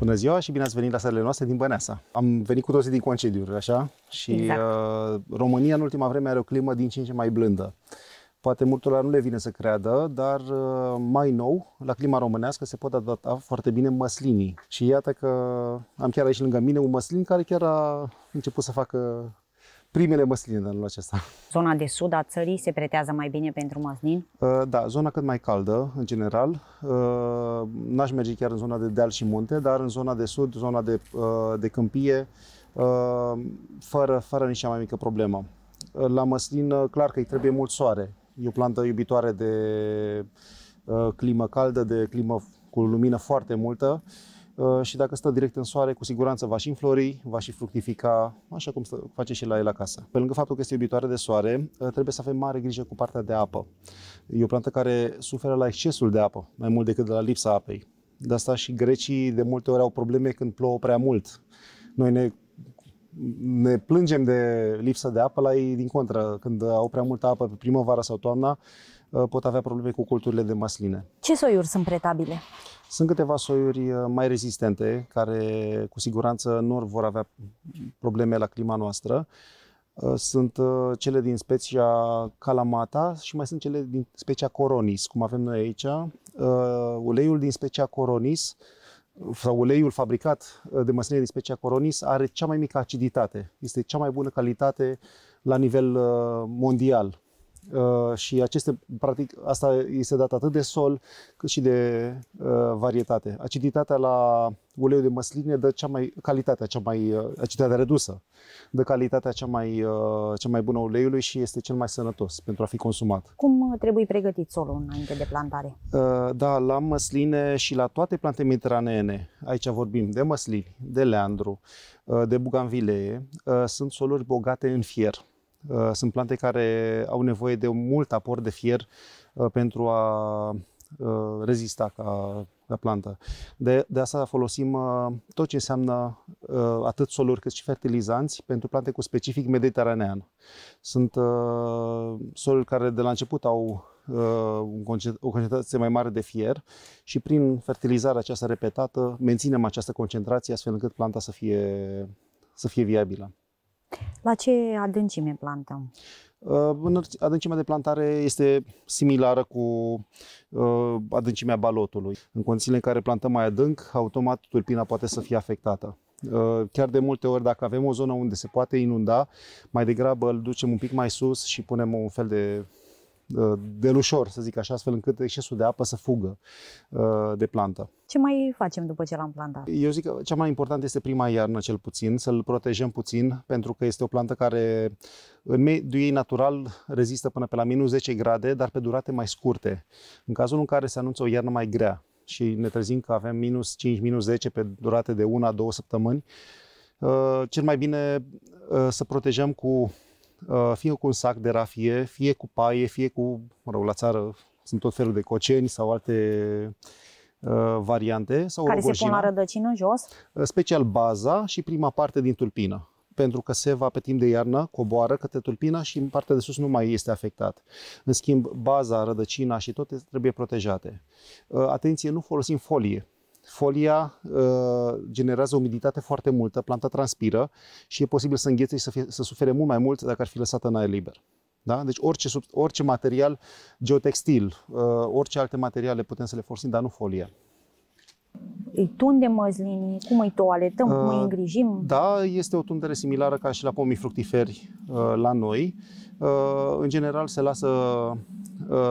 Bună ziua și bine ați venit la salele noastre din Băneasa. Am venit cu toții din concediuri, așa? Și exact. uh, România în ultima vreme are o climă din ce în ce mai blândă. Poate multul nu le vine să creadă, dar uh, mai nou, la clima românească se pot adapta foarte bine măslinii. Și iată că am chiar aici lângă mine un măslin care chiar a început să facă primele măsline de anul acesta. Zona de sud a țării se pretează mai bine pentru măslin? Uh, da, zona cât mai caldă, în general. Uh, n-aș merge chiar în zona de deal și munte, dar în zona de sud, zona de, uh, de câmpie, fără, fără nici mai mică problemă. La măslin, clar că îi trebuie mult soare. E o plantă iubitoare de climă caldă, de climă cu lumină foarte multă Uh, și dacă stă direct în soare, cu siguranță va și înflori, va și fructifica, așa cum face și la el acasă. Pe lângă faptul că este iubitoare de soare, uh, trebuie să avem mare grijă cu partea de apă. E o plantă care suferă la excesul de apă, mai mult decât de la lipsa apei. De asta și grecii de multe ori au probleme când plouă prea mult. Noi ne ne plângem de lipsă de apă, la ei din contră, când au prea multă apă pe primăvara sau toamna, uh, pot avea probleme cu culturile de masline. Ce soiuri sunt pretabile? Sunt câteva soiuri uh, mai rezistente, care cu siguranță nu vor avea probleme la clima noastră. Uh, sunt cele din specia Calamata și mai sunt cele din specia Coronis, cum avem noi aici. Uleiul din specia Coronis sau uleiul fabricat uh, de măsline din specia Coronis are cea mai mică aciditate. Este cea mai bună calitate la nivel uh, mondial. Uh, și aceste, practic, asta este dat atât de sol cât și de uh, varietate. Aciditatea la uleiul de măsline dă cea mai, calitatea cea mai, uh, aciditatea redusă, dă calitatea cea mai, uh, cea mai bună uleiului și este cel mai sănătos pentru a fi consumat. Cum uh, trebuie pregătit solul înainte de plantare? Uh, da, la măsline și la toate plante mediteraneene, aici vorbim de măslini, de leandru, uh, de buganvilee, uh, sunt soluri bogate în fier Uh, sunt plante care au nevoie de mult aport de fier uh, pentru a uh, rezista ca, ca plantă. De, de asta folosim tot ce înseamnă atât soluri cât și fertilizanți pentru plante cu specific mediteranean. Sunt soluri care de la început au o concentrație mai mare de fier și prin fertilizarea aceasta repetată menținem această concentrație astfel încât planta să fie, să fie viabilă. La ce adâncime plantăm? Uh, adâncimea de plantare este similară cu uh, adâncimea balotului. În condițiile în care plantăm mai adânc, automat tulpina poate să fie afectată. Uh, chiar de multe ori, dacă avem o zonă unde se poate inunda, mai degrabă îl ducem un pic mai sus și punem un fel de Uh, delușor, să zic așa, astfel încât excesul de apă să fugă uh, de plantă. Ce mai facem după ce l-am plantat? Eu zic că cea mai importantă este prima iarnă, cel puțin, să-l protejăm puțin, pentru că este o plantă care în mediul ei natural rezistă până pe la minus 10 grade, dar pe durate mai scurte. În cazul în care se anunță o iarnă mai grea și ne trezim că avem minus 5, minus 10 pe durate de una, două săptămâni, uh, cel mai bine să protejăm cu Uh, fie cu un sac de rafie, fie cu paie, fie cu, mă rog, la țară sunt tot felul de coceni sau alte uh, variante. Sau Care rogojina. se pun la rădăcină jos? Uh, special baza și prima parte din tulpină pentru că seva pe timp de iarnă coboară către tulpina și în partea de sus nu mai este afectat. În schimb, baza, rădăcina și toate trebuie protejate. Uh, atenție, nu folosim folie folia uh, generează umiditate foarte multă, planta transpiră și e posibil să înghețe și să, fie, să sufere mult mai mult dacă ar fi lăsată în aer liber. Da? Deci orice, orice material geotextil, uh, orice alte materiale putem să le folosim, dar nu folia. Îi tundem măslinii? Cum îi toaletăm? Cum îi uh, îngrijim? Da, este o tundere similară ca și la pomii fructiferi uh, la noi. Uh, în general se lasă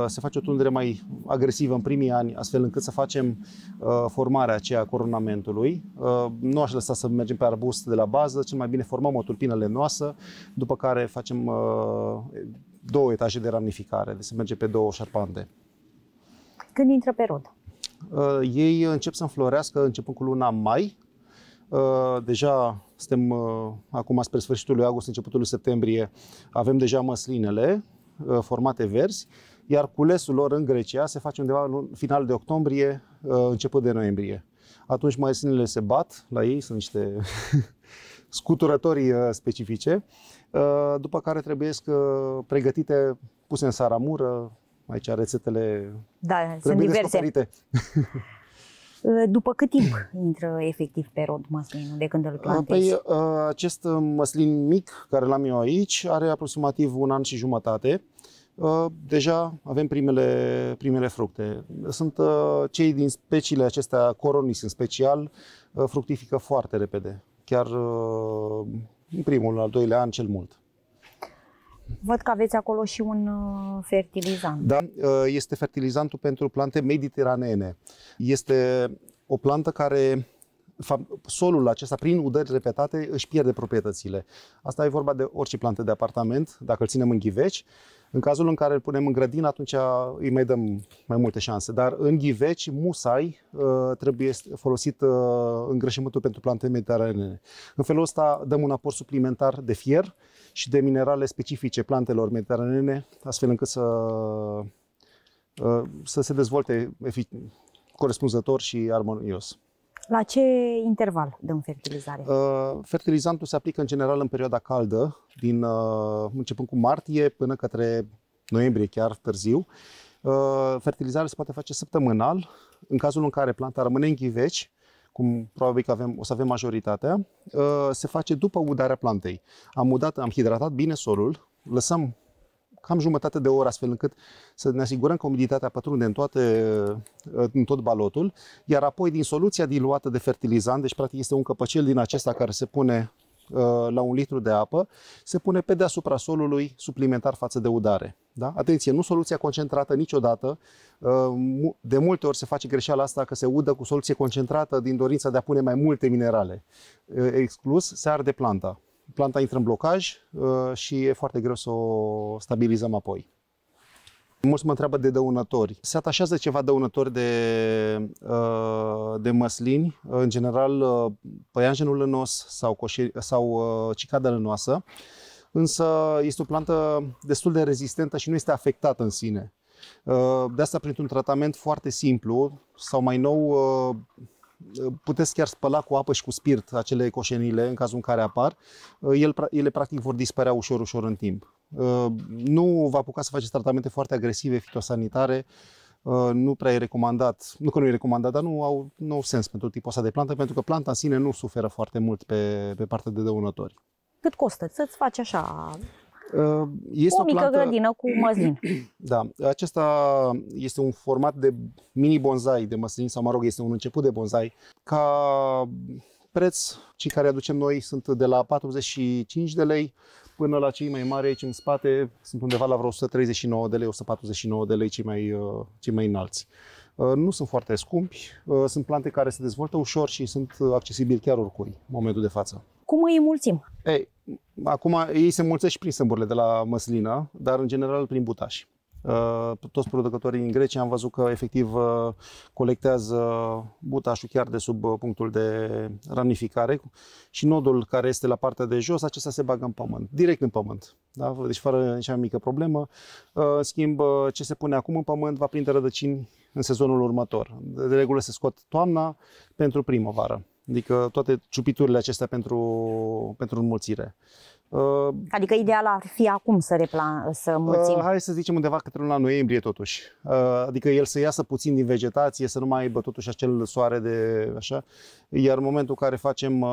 se face o tundere mai agresivă în primii ani, astfel încât să facem formarea aceea a coronamentului. Nu aș lăsa să mergem pe arbust de la bază, cel mai bine formăm o tulpină lenoasă, după care facem două etaje de ramificare, deci se merge pe două șarpante. Când intră pe rod? Uh, ei încep să înflorească începând cu luna mai. Uh, deja suntem uh, acum spre sfârșitul lui august, începutul lui septembrie, avem deja măslinele formate verzi, iar culesul lor în Grecia se face undeva în final de octombrie, început de noiembrie. Atunci măslinele se bat la ei, sunt niște scuturătorii specifice, după care trebuie să pregătite, puse în saramură, Aici rețetele da, trebuie sunt diverse. Uh, după cât timp intră efectiv pe rod măslinul de când îl uh, păi, plantezi? Păi, acest măslin mic care l-am eu aici are aproximativ un an și jumătate. Deja avem primele, primele fructe. Sunt cei din speciile acestea, coronis în special, fructifică foarte repede. Chiar în primul, al doilea an cel mult. Văd că aveți acolo și un uh, fertilizant. Da, uh, este fertilizantul pentru plante mediteraneene. Este o plantă care solul acesta, prin udări repetate, își pierde proprietățile. Asta e vorba de orice plantă de apartament, dacă îl ținem în ghiveci. În cazul în care îl punem în grădină, atunci uh, îi mai dăm mai multe șanse. Dar în ghiveci, musai, trebuie folosit îngrășământul pentru plante mediteranene. În felul ăsta dăm un aport suplimentar de fier și de minerale specifice plantelor mediteranene, astfel încât să, uh, să se dezvolte corespunzător și armonios. La ce interval dăm fertilizare? Uh, fertilizantul se aplică în general în perioada caldă, din, uh, începând cu martie până către noiembrie chiar târziu. Fertilizarea se poate face săptămânal, în cazul în care planta rămâne în ghiveci, cum probabil că avem, o să avem majoritatea, uh, se face după udarea plantei. Am udat, am hidratat bine solul, lăsăm cam jumătate de oră, astfel încât să ne asigurăm că umiditatea pătrunde în, toate, uh, în tot balotul, iar apoi din soluția diluată de fertilizant, deci practic este un căpăcel din acesta care se pune Uh, la un litru de apă se pune pe deasupra solului suplimentar față de udare. Da? Atenție, nu soluția concentrată niciodată. Uh, de multe ori se face greșeala asta că se udă cu soluție concentrată din dorința de a pune mai multe minerale. Uh, exclus, se arde planta. Planta intră în blocaj și e foarte greu să o stabilizăm apoi. Mulți mă întreabă de dăunători. Se atașează ceva dăunători de, uh, de măslini, în general uh, păianjenul lănos sau, coșe, sau uh, cicada lănoasă, însă este o plantă destul de rezistentă și nu este afectată în sine. De asta, printr-un tratament foarte simplu sau mai nou, puteți chiar spăla cu apă și cu spirit acele coșenile în cazul în care apar, ele, ele practic vor dispărea ușor, ușor în timp. Uh, nu vă apucați să faceți tratamente foarte agresive, fitosanitare, uh, nu prea e recomandat, nu că nu e recomandat, dar nu au, nu au sens pentru tipul ăsta de plantă, pentru că planta în sine nu suferă foarte mult pe, pe partea de dăunători. Cât costă să-ți faci așa uh, este o, o mică plantă... grădină cu măslin. Da, acesta este un format de mini bonsai de măslin, sau mă rog, este un început de bonsai. Ca preț, cei care aducem noi sunt de la 45 de lei până la cei mai mari aici în spate sunt undeva la vreo 139 de lei, 149 de lei cei mai, uh, cei mai înalți. Uh, nu sunt foarte scumpi, uh, sunt plante care se dezvoltă ușor și sunt accesibili chiar oricui în momentul de față. Cum îi mulțim? Ei, acum ei se mulțesc și prin sâmburile de la măslină, dar în general prin butași. Uh, toți producătorii în Grecia, am văzut că efectiv uh, colectează butașul chiar de sub uh, punctul de ramificare și nodul care este la partea de jos, acesta se bagă în pământ, direct în pământ. Da? Deci fără nicio mică problemă. În schimb, ce se pune acum în pământ va prinde rădăcini în sezonul următor. De regulă se scot toamna pentru primăvară. Adică toate ciupiturile acestea pentru, pentru înmulțire. Uh, adică ideal ar fi acum să, replan, să uh, mulțim. Uh, hai să zicem undeva către luna noiembrie totuși. Uh, adică el să iasă puțin din vegetație, să nu mai aibă totuși acel soare de așa. Iar în momentul în care facem uh,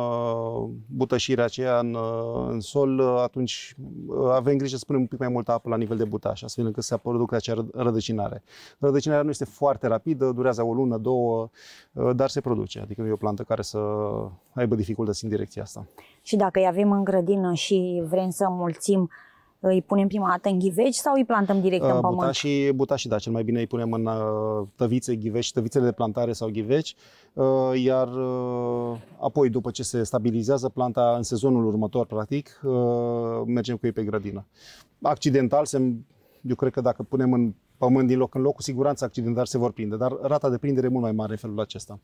butășirea aceea în, uh, în sol, uh, atunci uh, avem grijă să punem un pic mai multă apă la nivel de butaș, astfel încât să producă acea rădăcinare. Rădăcinarea nu este foarte rapidă, durează o lună, două, uh, dar se produce. Adică nu e o plantă care să aibă dificultăți în direcția asta. Și dacă îi avem în grădină și vrem să mulțim, îi punem prima dată în ghiveci sau îi plantăm direct uh, în pământ? Butașii, butașii, da, cel mai bine îi punem în uh, tăvițe, ghiveci, tăvițele de plantare sau ghiveci, uh, iar uh, apoi, după ce se stabilizează planta în sezonul următor, practic, uh, mergem cu ei pe grădină. Accidental, se, eu cred că dacă punem în pământ din loc în loc, cu siguranță accidental se vor prinde, dar rata de prindere e mult mai mare în felul acesta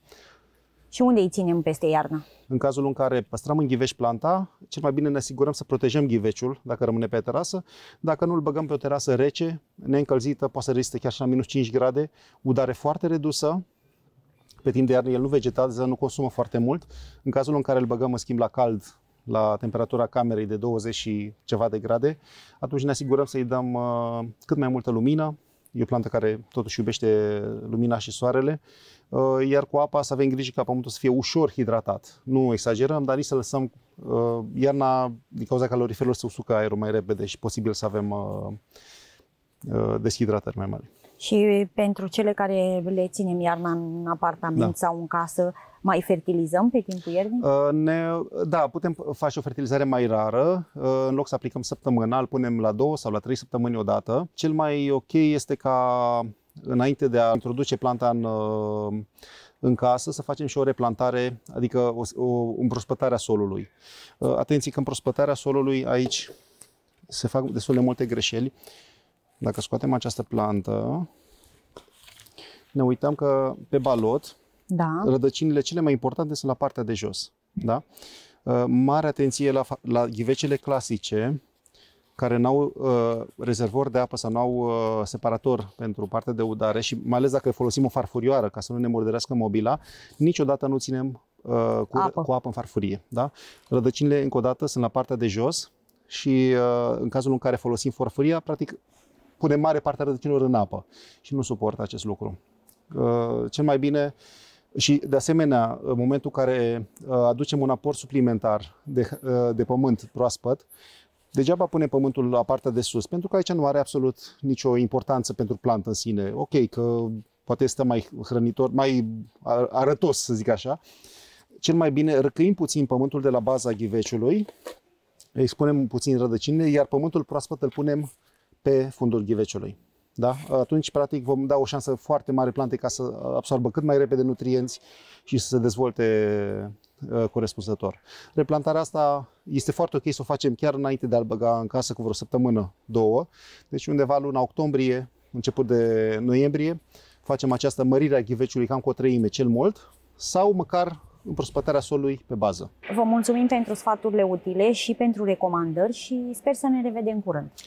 și unde îi ținem peste iarnă? În cazul în care păstrăm în ghiveș planta, cel mai bine ne asigurăm să protejăm ghiveciul dacă rămâne pe terasă. Dacă nu îl băgăm pe o terasă rece, neîncălzită, poate să reziste chiar și la minus 5 grade, udare foarte redusă, pe timp de iarnă el nu vegetează, nu consumă foarte mult. În cazul în care îl băgăm, în schimb, la cald, la temperatura camerei de 20 și ceva de grade, atunci ne asigurăm să-i dăm uh, cât mai multă lumină, E o plantă care totuși iubește lumina și soarele, uh, iar cu apa să avem grijă ca pământul să fie ușor hidratat. Nu exagerăm, dar nici să lăsăm uh, iarna, din cauza caloriferului, să usucă aerul mai repede și posibil să avem uh, deshidratări mai mari. Și pentru cele care le ținem iarna în apartament da. sau în casă, mai fertilizăm pe timpul iernii? Uh, ne, da, putem face o fertilizare mai rară. Uh, în loc să aplicăm săptămânal, punem la două sau la trei săptămâni odată. Cel mai ok este ca înainte de a introduce planta în, uh, în casă, să facem și o replantare, adică o, o împrospătare a solului. Atenție că împrospătarea solului aici se fac destul de multe greșeli dacă scoatem această plantă, ne uităm că pe balot da. rădăcinile cele mai importante sunt la partea de jos. Da? Uh, mare atenție la, la ghivecele clasice, care n-au uh, rezervor de apă sau n-au uh, separator pentru partea de udare și mai ales dacă folosim o farfurioară ca să nu ne murdărească mobila, niciodată nu ținem uh, cu, apă. cu apă în farfurie. Da? Rădăcinile, încă o dată, sunt la partea de jos și uh, în cazul în care folosim farfuria, practic pune mare parte a rădăcinilor în apă și nu suportă acest lucru. Cel mai bine și, de asemenea, în momentul în care uh, aducem un aport suplimentar de, uh, de pământ proaspăt, degeaba pune pământul la partea de sus, pentru că aici nu are absolut nicio importanță pentru plantă în sine. Ok, că poate este mai hrănitor, mai arătos, să zic așa. Cel mai bine răcăim puțin pământul de la baza ghiveciului, expunem puțin rădăcinile, iar pământul proaspăt îl punem pe fundul ghiveciului. Da? Atunci, practic, vom da o șansă foarte mare plantei ca să absorbă cât mai repede nutrienți și să se dezvolte uh, corespunzător. Replantarea asta este foarte ok să o facem chiar înainte de a-l băga în casă cu vreo săptămână, două. Deci undeva luna octombrie, început de noiembrie, facem această mărire a ghiveciului cam cu o treime cel mult sau măcar prospătarea solului pe bază. Vă mulțumim pentru sfaturile utile și pentru recomandări și sper să ne revedem curând.